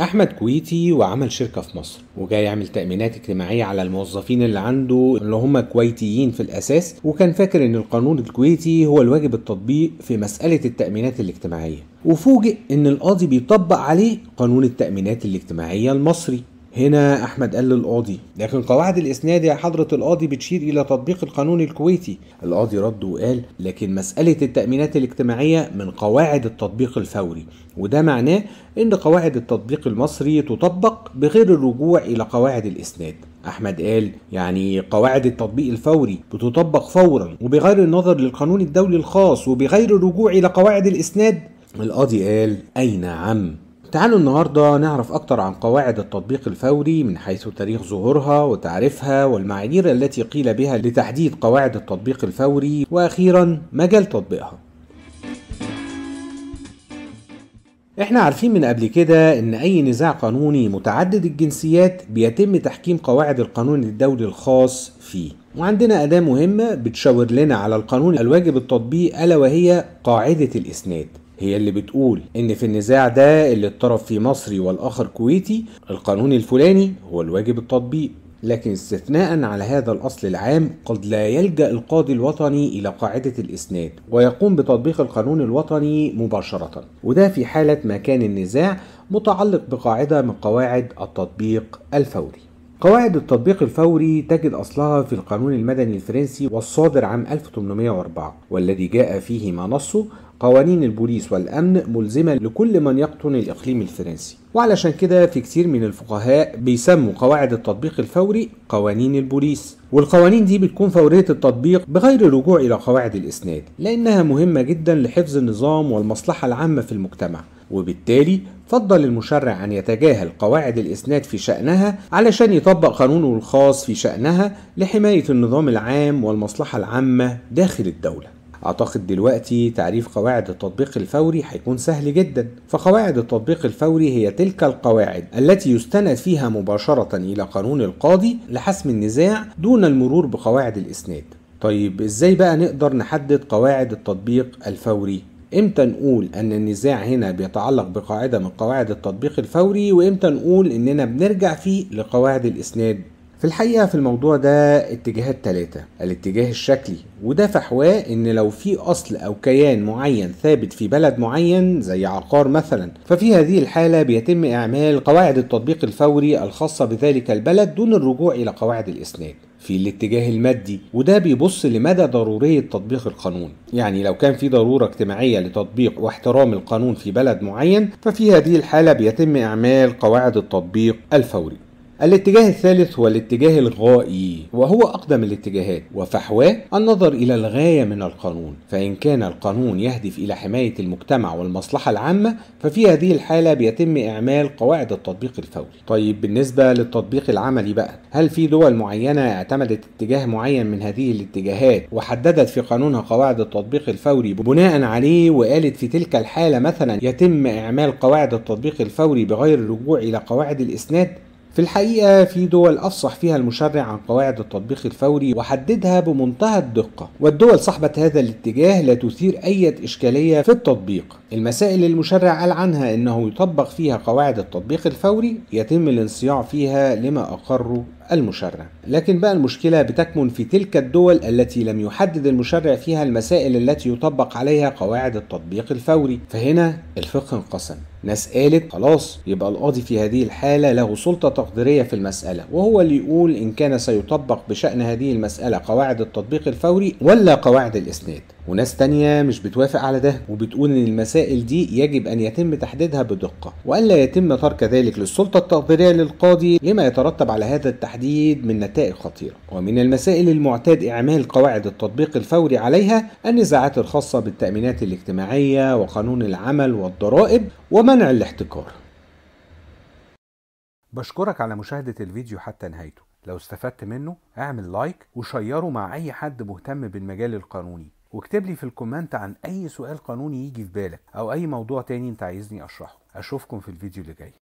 احمد كويتي وعمل شركه في مصر وجاي يعمل تامينات اجتماعيه على الموظفين اللي عنده اللي هم كويتيين في الاساس وكان فاكر ان القانون الكويتي هو الواجب التطبيق في مساله التامينات الاجتماعيه وفوجئ ان القاضي بيطبق عليه قانون التامينات الاجتماعيه المصري هنا أحمد قال للقاضي لكن قواعد الإسناد يا حضرة القاضي بتشير إلى تطبيق القانون الكويتي القاضي رد وقال لكن مسألة التأمينات الاجتماعية من قواعد التطبيق الفوري وده معناه إن قواعد التطبيق المصري تطبق بغير الرجوع إلى قواعد الإسناد أحمد قال يعني قواعد التطبيق الفوري بتطبق فورا وبغير النظر للقانون الدولي الخاص وبغير الرجوع إلى قواعد الإسناد القاضي قال أي نعم تعالوا النهاردة نعرف أكتر عن قواعد التطبيق الفوري من حيث تاريخ ظهورها وتعريفها والمعايير التي قيل بها لتحديد قواعد التطبيق الفوري وأخيرا مجال تطبيقها احنا عارفين من قبل كده ان اي نزاع قانوني متعدد الجنسيات بيتم تحكيم قواعد القانون الدولي الخاص فيه وعندنا أداة مهمة بتشاور لنا على القانون الواجب التطبيق ألا وهي قاعدة الإسناد هي اللي بتقول ان في النزاع ده اللي الطرف فيه مصري والاخر كويتي القانون الفلاني هو الواجب التطبيق لكن استثناء على هذا الأصل العام قد لا يلجأ القاضي الوطني إلى قاعدة الإسناد ويقوم بتطبيق القانون الوطني مباشرة وده في حالة ما كان النزاع متعلق بقاعدة من قواعد التطبيق الفوري قواعد التطبيق الفوري تجد أصلها في القانون المدني الفرنسي والصادر عام 1804 والذي جاء فيه ما نصه قوانين البوليس والأمن ملزمة لكل من يقطن الإقليم الفرنسي وعلشان كده في كتير من الفقهاء بيسموا قواعد التطبيق الفوري قوانين البوليس والقوانين دي بتكون فورية التطبيق بغير الرجوع إلى قواعد الإسناد لأنها مهمة جدا لحفظ النظام والمصلحة العامة في المجتمع وبالتالي فضل المشرع أن يتجاهل قواعد الإسناد في شأنها علشان يطبق قانونه الخاص في شأنها لحماية النظام العام والمصلحة العامة داخل الدولة اعتقد دلوقتي تعريف قواعد التطبيق الفوري هيكون سهل جدا فقواعد التطبيق الفوري هي تلك القواعد التي يستند فيها مباشرة الى قانون القاضي لحسم النزاع دون المرور بقواعد الاسناد طيب ازاي بقى نقدر نحدد قواعد التطبيق الفوري امتى نقول ان النزاع هنا بيتعلق بقاعدة من قواعد التطبيق الفوري وامتى نقول اننا بنرجع فيه لقواعد الاسناد في الحقيقة في الموضوع ده اتجاهات ثلاثة الاتجاه الشكلي وده فحواه ان لو في اصل او كيان معين ثابت في بلد معين زي عقار مثلا ففي هذه الحالة بيتم اعمال قواعد التطبيق الفوري الخاصة بذلك البلد دون الرجوع الى قواعد الاسناد في الاتجاه المادي وده بيبص لمدى ضرورية تطبيق القانون يعني لو كان في ضرورة اجتماعية لتطبيق واحترام القانون في بلد معين ففي هذه الحالة بيتم إعمال قواعد التطبيق الفوري الاتجاه الثالث هو الاتجاه الغائي وهو أقدم الاتجاهات وفحواه النظر إلى الغاية من القانون فإن كان القانون يهدف إلى حماية المجتمع والمصلحة العامة ففي هذه الحالة بيتم إعمال قواعد التطبيق الفوري طيب بالنسبة للتطبيق العملي بقى هل في دول معينة اعتمدت اتجاه معين من هذه الاتجاهات وحددت في قانونها قواعد التطبيق الفوري بناء عليه وقالت في تلك الحالة مثلا يتم إعمال قواعد التطبيق الفوري بغير الرجوع إلى قواعد الإسناد في الحقيقة في دول أفصح فيها المشرع عن قواعد التطبيق الفوري وحددها بمنتهى الدقة والدول صاحبة هذا الاتجاه لا تثير أي إشكالية في التطبيق المسائل المشرع قال عنها أنه يطبق فيها قواعد التطبيق الفوري يتم الانصياع فيها لما أقره المشرع لكن بقى المشكلة بتكمن في تلك الدول التي لم يحدد المشرع فيها المسائل التي يطبق عليها قواعد التطبيق الفوري فهنا الفقه انقسم ناس قالت خلاص يبقى القاضي في هذه الحالة له سلطة تقديرية في المسألة وهو اللي يقول إن كان سيطبق بشأن هذه المسألة قواعد التطبيق الفوري ولا قواعد الإسناد وناس تانية مش بتوافق على ده وبتقول ان المسائل دي يجب ان يتم تحديدها بدقة وألا يتم ترك ذلك للسلطة التقديرية للقاضي لما يترتب على هذا التحديد من نتائج خطيرة ومن المسائل المعتاد إعمال قواعد التطبيق الفوري عليها النزاعات الخاصة بالتأمينات الاجتماعية وقانون العمل والضرائب ومنع الاحتكار بشكرك على مشاهدة الفيديو حتى نهايته لو استفدت منه اعمل لايك وشيره مع أي حد مهتم بالمجال القانوني واكتب لي في الكومنت عن اي سؤال قانوني يجي في بالك او اي موضوع تاني انت عايزني اشرحه اشوفكم في الفيديو اللي جاي